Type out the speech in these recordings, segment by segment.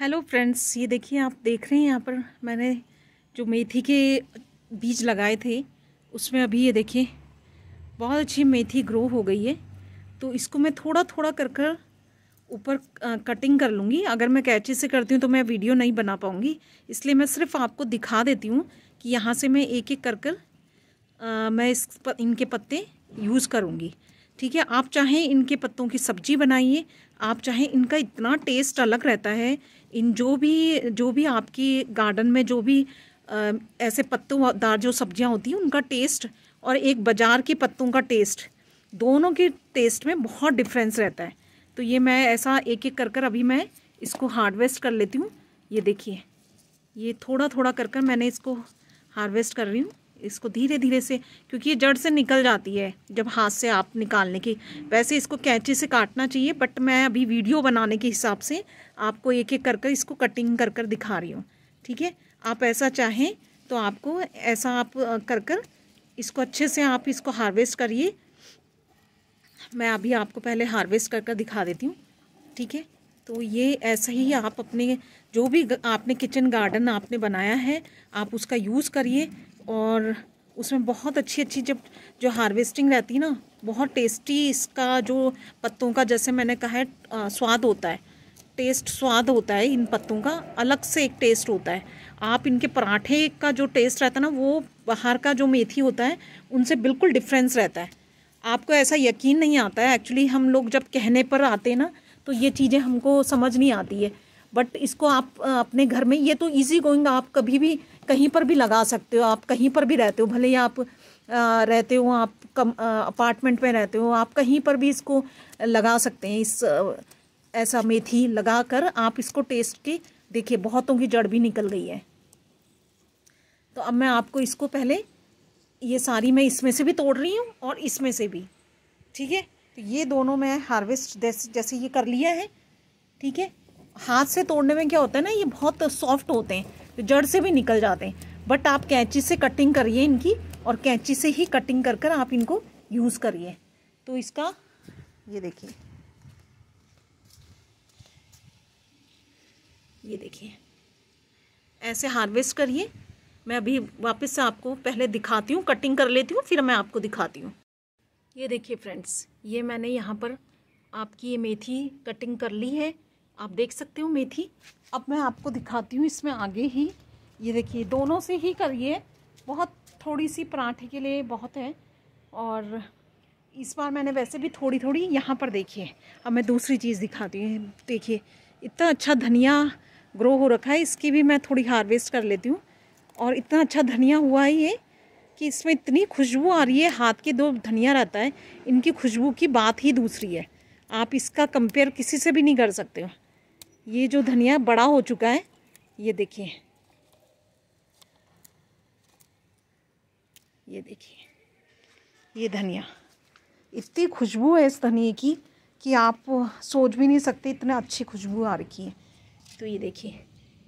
hello friends ये देखिए आप देख रहे हैं यहाँ पर मैंने जो मेथी के बीज लगाए थे उसमें अभी ये देखिए बहुत अच्छी मेथी ग्रो हो गई है तो इसको मैं थोड़ा थोड़ा कर कर ऊपर कटिंग कर लूँगी अगर मैं कैची से करती हूँ तो मैं वीडियो नहीं बना पाऊँगी इसलिए मैं सिर्फ आपको दिखा देती हूँ कि यहाँ से मैं एक एक कर कर आ, मैं इस प, इनके पत्ते यूज़ करूँगी ठीक है आप चाहें इनके पत्तों की सब्जी बनाइए आप चाहें इनका इतना टेस्ट अलग रहता है इन जो भी जो भी आपकी गार्डन में जो भी आ, ऐसे पत्तोंदार जो सब्जियां होती हैं उनका टेस्ट और एक बाज़ार के पत्तों का टेस्ट दोनों के टेस्ट में बहुत डिफरेंस रहता है तो ये मैं ऐसा एक एक कर कर अभी मैं इसको हार्वेस्ट कर लेती हूँ ये देखिए ये थोड़ा थोड़ा कर कर मैंने इसको हार्वेस्ट कर रही हूँ इसको धीरे धीरे से क्योंकि ये जड़ से निकल जाती है जब हाथ से आप निकालने की वैसे इसको कैंची से काटना चाहिए बट मैं अभी वीडियो बनाने के हिसाब से आपको एक एक कर कर इसको कटिंग कर कर दिखा रही हूँ ठीक है आप ऐसा चाहें तो आपको ऐसा आप कर कर इसको अच्छे से आप इसको हार्वेस्ट करिए मैं अभी आपको पहले हार्वेस्ट कर कर दिखा देती हूँ ठीक है तो ये ऐसा ही आप अपने जो भी आपने किचन गार्डन आपने बनाया है आप उसका यूज़ करिए और उसमें बहुत अच्छी अच्छी जब जो हार्वेस्टिंग रहती है ना बहुत टेस्टी इसका जो पत्तों का जैसे मैंने कहा है स्वाद होता है टेस्ट स्वाद होता है इन पत्तों का अलग से एक टेस्ट होता है आप इनके पराठे का जो टेस्ट रहता है ना वो बाहर का जो मेथी होता है उनसे बिल्कुल डिफरेंस रहता है आपको ऐसा यकीन नहीं आता है एक्चुअली हम लोग जब कहने पर आते हैं ना तो ये चीज़ें हमको समझ नहीं आती है बट इसको आप अपने घर में ये तो इजी गोइंग आप कभी भी कहीं पर भी लगा सकते हो आप कहीं पर भी रहते हो भले ही आप रहते हो आप कम अपार्टमेंट में रहते हो आप कहीं पर भी इसको लगा सकते हैं इस ऐसा मेथी लगा कर आप इसको टेस्ट के देखिए बहुतों की जड़ भी निकल गई है तो अब मैं आपको इसको पहले ये सारी मैं इसमें से भी तोड़ रही हूँ और इसमें से भी ठीक है तो ये दोनों मैं हार्वेस्ट जैसे जैसे ये कर लिया है ठीक है हाथ से तोड़ने में क्या होता है ना ये बहुत सॉफ्ट होते हैं तो जड़ से भी निकल जाते हैं बट आप कैंची से कटिंग करिए इनकी और कैंची से ही कटिंग कर कर आप इनको यूज़ करिए तो इसका ये देखिए ये देखिए ऐसे हार्वेस्ट करिए मैं अभी वापस से आपको पहले दिखाती हूँ कटिंग कर लेती हूँ फिर मैं आपको दिखाती हूँ ये देखिए फ्रेंड्स ये मैंने यहाँ पर आपकी ये मेथी कटिंग कर ली है आप देख सकते हो मेथी अब मैं आपको दिखाती हूँ इसमें आगे ही ये देखिए दोनों से ही करिए बहुत थोड़ी सी पराठे के लिए बहुत है और इस बार मैंने वैसे भी थोड़ी थोड़ी यहाँ पर देखी है अब मैं दूसरी चीज़ दिखाती हूँ देखिए इतना अच्छा धनिया ग्रो हो रखा है इसकी भी मैं थोड़ी हार्वेस्ट कर लेती हूँ और इतना अच्छा धनिया हुआ है ये कि इसमें इतनी खुशबू आ रही है हाथ के दो धनिया रहता है इनकी खुशबू की बात ही दूसरी है आप इसका कंपेयर किसी से भी नहीं कर सकते हो ये जो धनिया बड़ा हो चुका है ये देखिए ये देखिए ये धनिया इतनी खुशबू है इस धनिए की कि आप सोच भी नहीं सकते इतना अच्छी खुशबू आ रखी है तो ये देखिए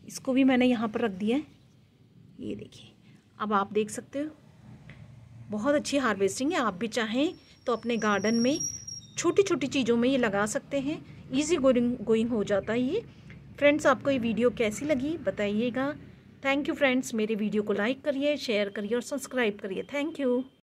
इसको भी मैंने यहाँ पर रख दिया है ये देखिए अब आप देख सकते हो बहुत अच्छी हार्वेस्टिंग है आप भी चाहें तो अपने गार्डन में छोटी छोटी चीज़ों में ये लगा सकते हैं ईजी गोइंग गोइंग हो जाता है ये फ्रेंड्स आपको ये वीडियो कैसी लगी बताइएगा थैंक यू फ्रेंड्स मेरे वीडियो को लाइक करिए शेयर करिए और सब्सक्राइब करिए थैंक यू